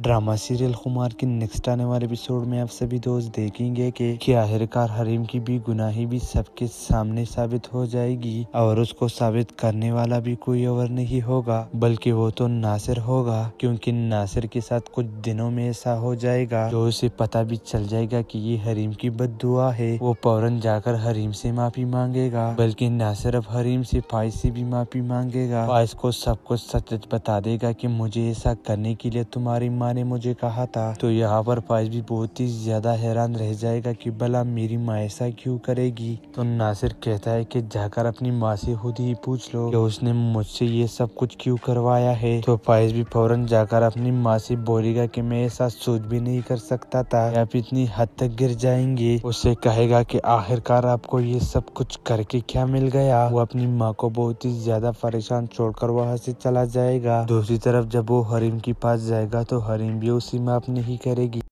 drama serial खुमार के next आने वाले एपिसोड में आप सभी दोस्त देखेंगे कि की आखिरकार हरीम की भी गुनाही भी सबके सामने साबित हो जाएगी और उसको साबित करने वाला भी कोई और नहीं होगा बल्कि वो तो नासिर होगा क्योंकि नासिर के साथ कुछ दिनों में ऐसा हो जाएगा जो उसे पता भी चल जाएगा कि ये हरीम की बद है वो फौरन जाकर हरीम से माफी मांगेगा बल्कि नासिर अब हरीम से फाइज से भी माफी मांगेगा फाइज को सब कुछ सच बता देगा की मुझे ऐसा करने के लिए तुम्हारी माँ ने मुझे कहा था तो यहाँ पर फाइज भी बहुत ही ज्यादा हैरान रह जाएगा कि भला मेरी माँ ऐसा क्यों करेगी तो नासिर कहता है कि जाकर अपनी माँ से खुद ही पूछ लो कि उसने मुझसे ये सब कुछ क्यों करवाया है तो फाइज भी फौरन जाकर अपनी माँ से बोलेगा कि मैं ऐसा सोच भी नहीं कर सकता था आप इतनी हद तक गिर जाएंगे उससे कहेगा की आखिरकार आपको ये सब कुछ करके क्या मिल गया वो अपनी माँ को बहुत ही ज्यादा परेशान छोड़कर वहाँ से चला जाएगा दूसरी तरफ जब वो हरीम के पास जाएगा तो और एम में आप नहीं करेगी